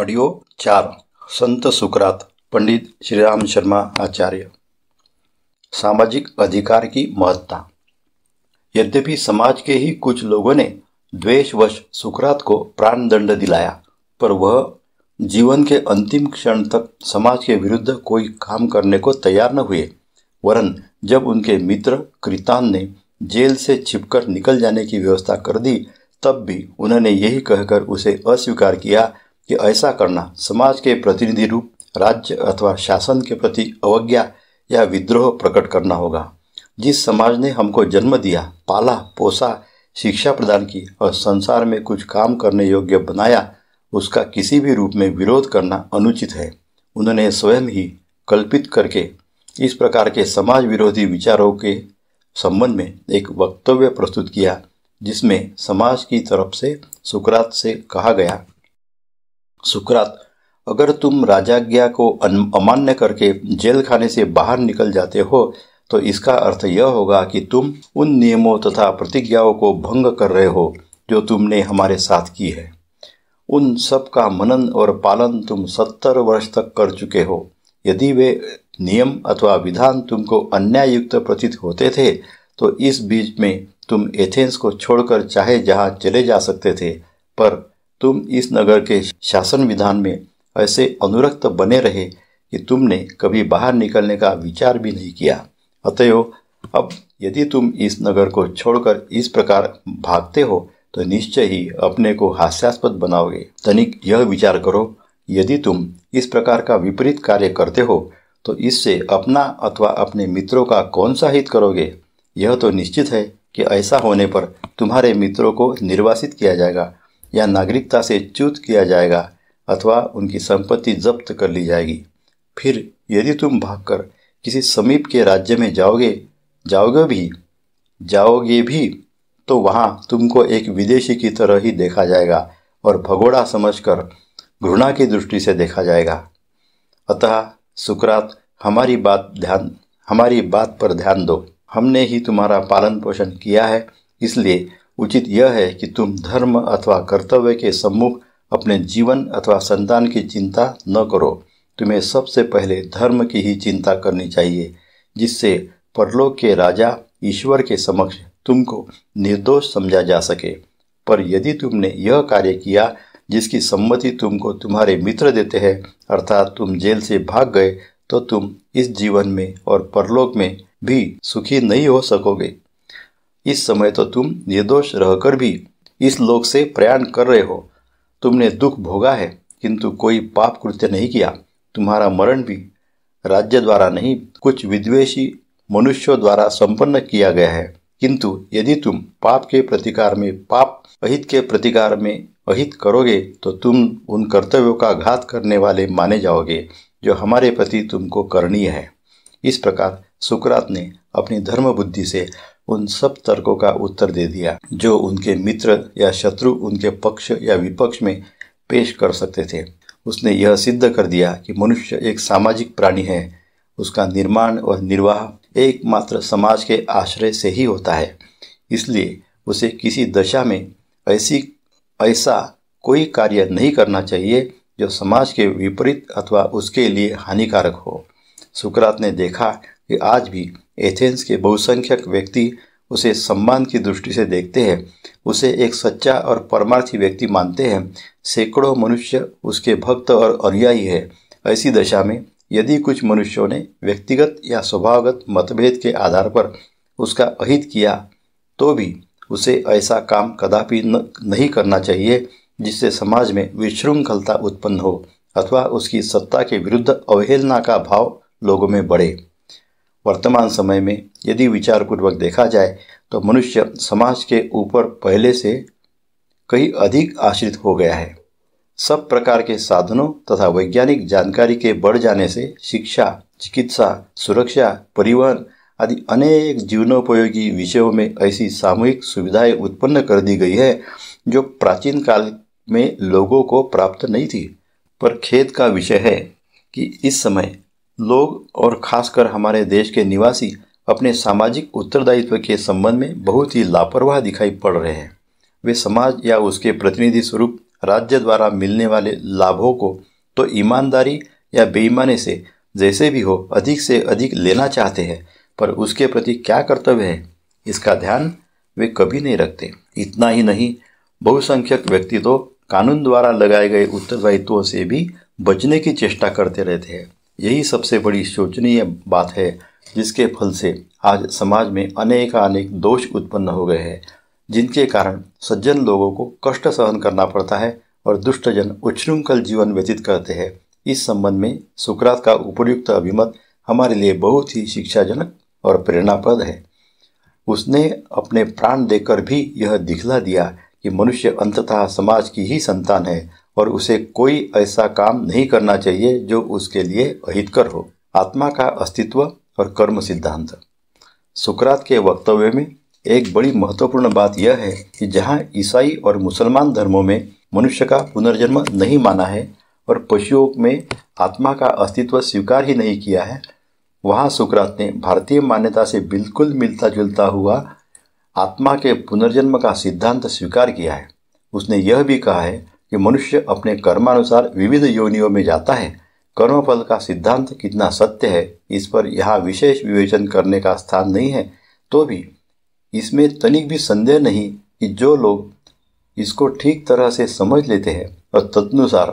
audio चार संत सुकरात पंडित श्री राम शर्मा आचार्य सामाजिक अधिकार की महत्ता यद्यपि समाज के ही कुछ लोगों ने द्वेषवश सुकरात को प्राण दंड दिलाया पर वह जीवन के अंतिम क्षण तक समाज के विरुद्ध कोई काम करने को तैयार न हुए वरन जब उनके मित्र कृतान ने जेल से छिपकर निकल जाने की व्यवस्था कर दी तब भी उन्होंने यही कहकर उसे अस्वीकार किया कि ऐसा करना समाज के प्रतिनिधि रूप राज्य अथवा शासन के प्रति अवज्ञा या विद्रोह प्रकट करना होगा जिस समाज ने हमको जन्म दिया पाला पोसा शिक्षा प्रदान की और संसार में कुछ काम करने योग्य बनाया उसका किसी भी रूप में विरोध करना अनुचित है उन्होंने स्वयं ही कल्पित करके इस प्रकार के समाज विरोधी विचारों के संबंध में एक वक्तव्य प्रस्तुत किया जिसमें समाज की तरफ से सुकरात से कहा गया सुकरात अगर तुम राजाज्ञा को अमान्य करके जेल खाने से बाहर निकल जाते हो तो इसका अर्थ यह होगा कि तुम उन नियमों तथा प्रतिज्ञाओं को भंग कर रहे हो जो तुमने हमारे साथ की है उन सब का मनन और पालन तुम सत्तर वर्ष तक कर चुके हो यदि वे नियम अथवा विधान तुमको अन्यायुक्त प्रतीत होते थे तो इस बीच में तुम एथेंस को छोड़कर चाहे जहाँ चले जा सकते थे पर तुम इस नगर के शासन विधान में ऐसे अनुरक्त बने रहे कि तुमने कभी बाहर निकलने का विचार भी नहीं किया अतयो अब यदि तुम इस नगर को छोड़कर इस प्रकार भागते हो तो निश्चय ही अपने को हास्यास्पद बनाओगे तनिक यह विचार करो यदि तुम इस प्रकार का विपरीत कार्य करते हो तो इससे अपना अथवा अपने मित्रों का कौन सा हित करोगे यह तो निश्चित है कि ऐसा होने पर तुम्हारे मित्रों को निर्वासित किया जाएगा या नागरिकता से च्युत किया जाएगा अथवा उनकी संपत्ति जब्त कर ली जाएगी फिर यदि तुम भागकर किसी समीप के राज्य में जाओगे जाओगे भी जाओगे भी तो वहाँ तुमको एक विदेशी की तरह ही देखा जाएगा और भगोड़ा समझकर घृणा की दृष्टि से देखा जाएगा अतः सुकरात हमारी बात ध्यान हमारी बात पर ध्यान दो हमने ही तुम्हारा पालन पोषण किया है इसलिए उचित यह है कि तुम धर्म अथवा कर्तव्य के सम्मुख अपने जीवन अथवा संतान की चिंता न करो तुम्हें सबसे पहले धर्म की ही चिंता करनी चाहिए जिससे परलोक के राजा ईश्वर के समक्ष तुमको निर्दोष समझा जा सके पर यदि तुमने यह कार्य किया जिसकी सम्मति तुमको तुम्हारे मित्र देते हैं अर्थात तुम जेल से भाग गए तो तुम इस जीवन में और परलोक में भी सुखी नहीं हो सकोगे इस समय तो तुम निर्दोष रहकर भी इस लोक से प्रयाण कर रहे हो तुमने दुख भोगा है किंतु कोई पाप कृत्य नहीं किया तुम्हारा मरण भी राज्य द्वारा नहीं कुछ विद्वेषी मनुष्यों द्वारा संपन्न किया गया है किंतु यदि तुम पाप के प्रतिकार में पाप अहित के प्रतिकार में अहित करोगे तो तुम उन कर्तव्यों का घात करने वाले माने जाओगे जो हमारे प्रति तुमको करणीय है इस प्रकार सुकरात ने अपनी धर्म बुद्धि से उन सब तर्कों का उत्तर दे दिया जो उनके मित्र या शत्रु उनके पक्ष या विपक्ष में पेश कर सकते थे उसने यह सिद्ध कर दिया कि मनुष्य एक सामाजिक प्राणी है उसका निर्माण और निर्वाह एकमात्र समाज के आश्रय से ही होता है इसलिए उसे किसी दशा में ऐसी ऐसा कोई कार्य नहीं करना चाहिए जो समाज के विपरीत अथवा उसके लिए हानिकारक हो सुकरात ने देखा कि आज भी एथेंस के बहुसंख्यक व्यक्ति उसे सम्मान की दृष्टि से देखते हैं उसे एक सच्चा और परमार्थी व्यक्ति मानते हैं सैकड़ों मनुष्य उसके भक्त और अनुयायी है ऐसी दशा में यदि कुछ मनुष्यों ने व्यक्तिगत या स्वभावगत मतभेद के आधार पर उसका अहित किया तो भी उसे ऐसा काम कदापि न, नहीं करना चाहिए जिससे समाज में विशृंखलता उत्पन्न हो अथवा उसकी सत्ता के विरुद्ध अवहेलना का भाव लोगों में बढ़े वर्तमान समय में यदि विचारपूर्वक देखा जाए तो मनुष्य समाज के ऊपर पहले से कहीं अधिक आश्रित हो गया है सब प्रकार के साधनों तथा वैज्ञानिक जानकारी के बढ़ जाने से शिक्षा चिकित्सा सुरक्षा परिवहन आदि अनेक जीवनोपयोगी विषयों में ऐसी सामूहिक सुविधाएं उत्पन्न कर दी गई है जो प्राचीन काल में लोगों को प्राप्त नहीं थी पर खेद का विषय है कि इस समय लोग और खासकर हमारे देश के निवासी अपने सामाजिक उत्तरदायित्व के संबंध में बहुत ही लापरवाह दिखाई पड़ रहे हैं वे समाज या उसके प्रतिनिधि स्वरूप राज्य द्वारा मिलने वाले लाभों को तो ईमानदारी या बेईमानी से जैसे भी हो अधिक से अधिक लेना चाहते हैं पर उसके प्रति क्या कर्तव्य है इसका ध्यान वे कभी नहीं रखते इतना ही नहीं बहुसंख्यक व्यक्ति तो कानून द्वारा लगाए गए उत्तरदायित्वों से भी बचने की चेष्टा करते रहते हैं यही सबसे बड़ी शोचनीय बात है जिसके फल से आज समाज में अनेकानेक दोष उत्पन्न हो गए हैं जिनके कारण सज्जन लोगों को कष्ट सहन करना पड़ता है और दुष्टजन उच्छृंखल जीवन व्यतीत करते हैं इस संबंध में सुकरात का उपयुक्त अभिमत हमारे लिए बहुत ही शिक्षाजनक और प्रेरणाप्रद है उसने अपने प्राण देकर भी यह दिखला दिया कि मनुष्य अंततः समाज की ही संतान है और उसे कोई ऐसा काम नहीं करना चाहिए जो उसके लिए अहितकर हो आत्मा का अस्तित्व और कर्म सिद्धांत सुकरात के वक्तव्य में एक बड़ी महत्वपूर्ण बात यह है कि जहाँ ईसाई और मुसलमान धर्मों में मनुष्य का पुनर्जन्म नहीं माना है और पशुओं में आत्मा का अस्तित्व स्वीकार ही नहीं किया है वहाँ सुकरात ने भारतीय मान्यता से बिल्कुल मिलता जुलता हुआ आत्मा के पुनर्जन्म का सिद्धांत स्वीकार किया है उसने यह भी कहा है कि मनुष्य अपने कर्मानुसार विविध योनियों में जाता है कर्मफल का सिद्धांत कितना सत्य है इस पर यहाँ विशेष विवेचन करने का स्थान नहीं है तो भी इसमें तनिक भी संदेह नहीं कि जो लोग इसको ठीक तरह से समझ लेते हैं और तदनुसार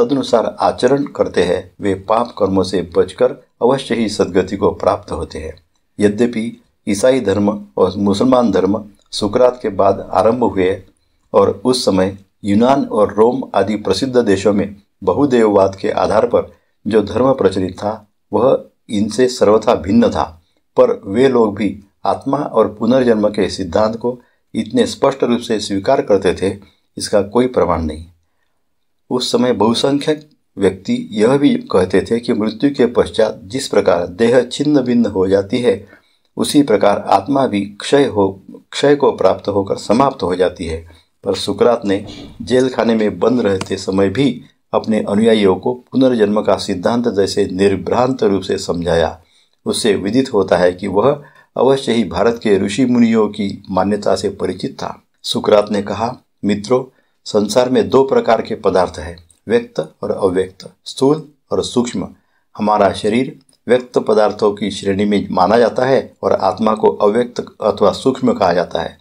तदनुसार आचरण करते हैं वे पाप कर्मों से बचकर अवश्य ही सदगति को प्राप्त होते हैं यद्यपि ईसाई धर्म और मुसलमान धर्म सुकरात के बाद आरंभ हुए और उस समय यूनान और रोम आदि प्रसिद्ध देशों में बहुदेववाद के आधार पर जो धर्म प्रचलित था वह इनसे सर्वथा भिन्न था पर वे लोग भी आत्मा और पुनर्जन्म के सिद्धांत को इतने स्पष्ट रूप से स्वीकार करते थे इसका कोई प्रमाण नहीं उस समय बहुसंख्यक व्यक्ति यह भी कहते थे कि मृत्यु के पश्चात जिस प्रकार देह छिन्न भिन्न हो जाती है उसी प्रकार आत्मा भी क्षय हो क्षय को प्राप्त होकर समाप्त हो जाती है पर सुकरात ने जेल खाने में बंद रहते समय भी अपने अनुयायियों को पुनर्जन्म का सिद्धांत जैसे निर्भ्रांत रूप से समझाया उससे विदित होता है कि वह अवश्य ही भारत के ऋषि मुनियों की मान्यता से परिचित था सुकरात ने कहा मित्रों संसार में दो प्रकार के पदार्थ हैं व्यक्त और अव्यक्त स्थूल और सूक्ष्म हमारा शरीर व्यक्त पदार्थों की श्रेणी में माना जाता है और आत्मा को अव्यक्त अथवा सूक्ष्म कहा जाता है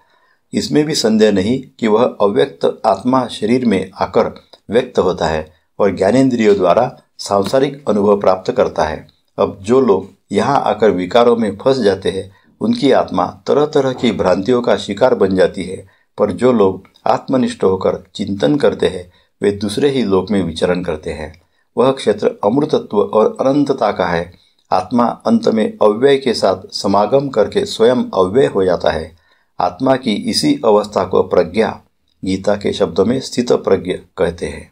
इसमें भी संदेह नहीं कि वह अव्यक्त आत्मा शरीर में आकर व्यक्त होता है और ज्ञानेन्द्रियों द्वारा सांसारिक अनुभव प्राप्त करता है अब जो लोग यहाँ आकर विकारों में फंस जाते हैं उनकी आत्मा तरह तरह की भ्रांतियों का शिकार बन जाती है पर जो लोग आत्मनिष्ठ होकर चिंतन करते हैं वे दूसरे ही लोक में विचरण करते हैं वह क्षेत्र अमृतत्व और अनंतता का है आत्मा अंत में अव्यय के साथ समागम करके स्वयं अव्यय हो जाता है आत्मा की इसी अवस्था को प्रज्ञा गीता के शब्दों में स्थित प्रज्ञ कहते हैं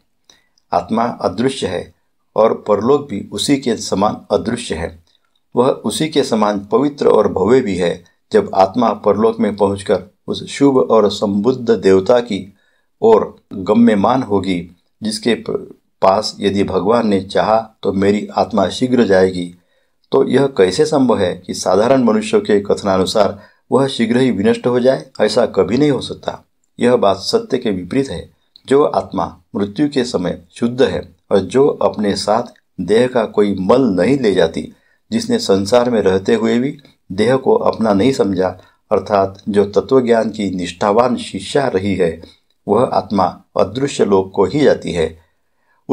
आत्मा अदृश्य है और परलोक भी उसी के समान अदृश्य है वह उसी के समान पवित्र और भव्य भी है जब आत्मा परलोक में पहुंचकर उस शुभ और संबुद्ध देवता की ओर गम्यमान होगी जिसके पास यदि भगवान ने चाहा तो मेरी आत्मा शीघ्र जाएगी तो यह कैसे संभव है कि साधारण मनुष्यों के कथनानुसार वह शीघ्र ही विनष्ट हो जाए ऐसा कभी नहीं हो सकता यह बात सत्य के विपरीत है जो आत्मा मृत्यु के समय शुद्ध है और जो अपने साथ देह का कोई मल नहीं ले जाती जिसने संसार में रहते हुए भी देह को अपना नहीं समझा अर्थात जो तत्वज्ञान की निष्ठावान शिष्या रही है वह आत्मा अदृश्य लोक को ही जाती है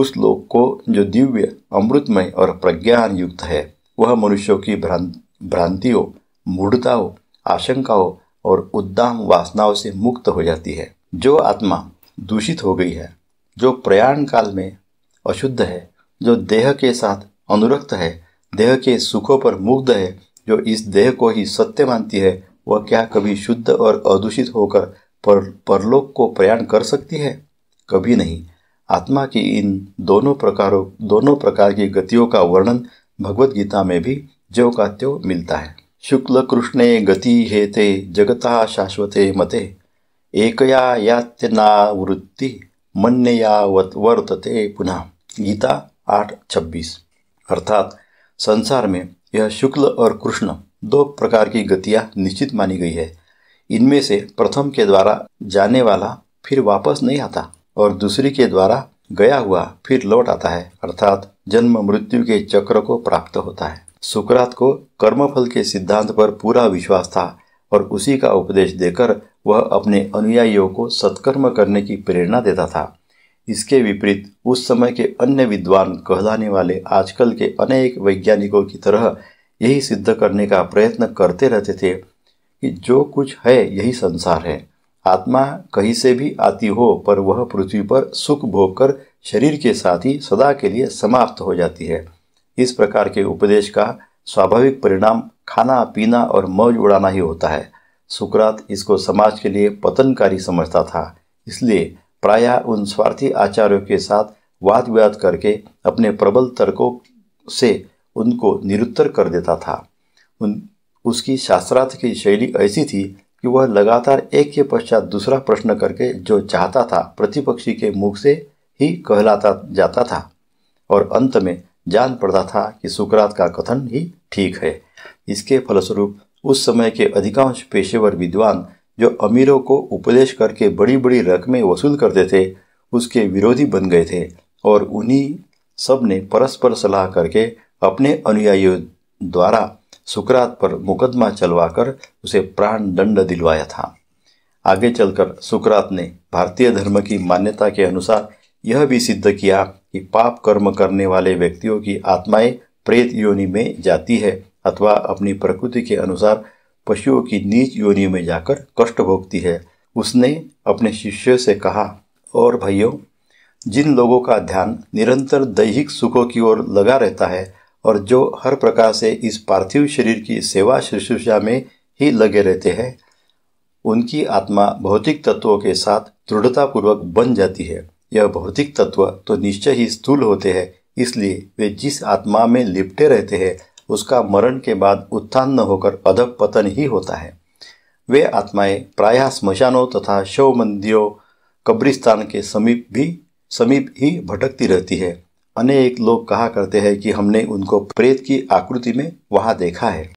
उस लोक को जो दिव्य अमृतमय और प्रज्ञान युक्त है वह मनुष्यों की भ्रांतियों मूढ़ताओं आशंकाओं और उद्दाम वासनाओं से मुक्त हो जाती है जो आत्मा दूषित हो गई है जो प्रयाण काल में अशुद्ध है जो देह के साथ अनुरक्त है देह के सुखों पर मुग्ध है जो इस देह को ही सत्य मानती है वह क्या कभी शुद्ध और अदूषित होकर पर परलोक को प्रयाण कर सकती है कभी नहीं आत्मा की इन दोनों प्रकारों दोनों प्रकार की गतियों का वर्णन भगवत गीता में भी ज्यो का त्यो मिलता है शुक्लकृष्णे गति हेते जगता शाश्वते मते एकया यात्यनावृत्ती मन्यया वर्तते पुनः गीता आठ छब्बीस अर्थात संसार में यह शुक्ल और कृष्ण दो प्रकार की गतियाँ निश्चित मानी गई है इनमें से प्रथम के द्वारा जाने वाला फिर वापस नहीं आता और दूसरी के द्वारा गया हुआ फिर लौट आता है अर्थात जन्म मृत्यु के चक्र को प्राप्त होता है सुकरात को कर्मफल के सिद्धांत पर पूरा विश्वास था और उसी का उपदेश देकर वह अपने अनुयायियों को सत्कर्म करने की प्रेरणा देता था इसके विपरीत उस समय के अन्य विद्वान कहलाने वाले आजकल के अनेक वैज्ञानिकों की तरह यही सिद्ध करने का प्रयत्न करते रहते थे कि जो कुछ है यही संसार है आत्मा कहीं से भी आती हो पर वह पृथ्वी पर सुख भोग कर शरीर के साथ ही सदा के लिए समाप्त हो जाती है इस प्रकार के उपदेश का स्वाभाविक परिणाम खाना पीना और मौज उड़ाना ही होता है सुकरात इसको समाज के लिए पतनकारी समझता था इसलिए प्रायः उन स्वार्थी आचार्यों के साथ वाद विवाद करके अपने प्रबल तर्कों से उनको निरुत्तर कर देता था उन उसकी शास्त्रार्थ की शैली ऐसी थी कि वह लगातार एक के पश्चात दूसरा प्रश्न करके जो चाहता था प्रतिपक्षी के मुख से ही कहलाता जाता था और अंत में जान पड़ता था कि सुकरात का कथन ही ठीक है इसके फलस्वरूप उस समय के अधिकांश पेशेवर विद्वान जो अमीरों को उपदेश करके बड़ी बड़ी रकमें वसूल करते थे उसके विरोधी बन गए थे और उन्हीं सब ने परस्पर सलाह करके अपने अनुयायियों द्वारा सुकरात पर मुकदमा चलवाकर उसे प्राण दंड दिलवाया था आगे चलकर सुकरात ने भारतीय धर्म की मान्यता के अनुसार यह भी सिद्ध किया कि पाप कर्म करने वाले व्यक्तियों की आत्माएं प्रेत योनि में जाती है अथवा अपनी प्रकृति के अनुसार पशुओं की नीच योनि में जाकर कष्ट भोगती है उसने अपने शिष्य से कहा और भाइयों जिन लोगों का ध्यान निरंतर दैहिक सुखों की ओर लगा रहता है और जो हर प्रकार से इस पार्थिव शरीर की सेवा शुश्रूषा में ही लगे रहते हैं उनकी आत्मा भौतिक तत्वों के साथ दृढ़तापूर्वक बन जाती है यह भौतिक तत्व तो निश्चय ही स्थूल होते हैं इसलिए वे जिस आत्मा में लिपटे रहते हैं उसका मरण के बाद उत्थान न होकर अधक पतन ही होता है वे आत्माएं प्रायः स्मशानों तथा शव मंदिरों कब्रिस्तान के समीप भी समीप ही भटकती रहती है अनेक लोग कहा करते हैं कि हमने उनको प्रेत की आकृति में वहाँ देखा है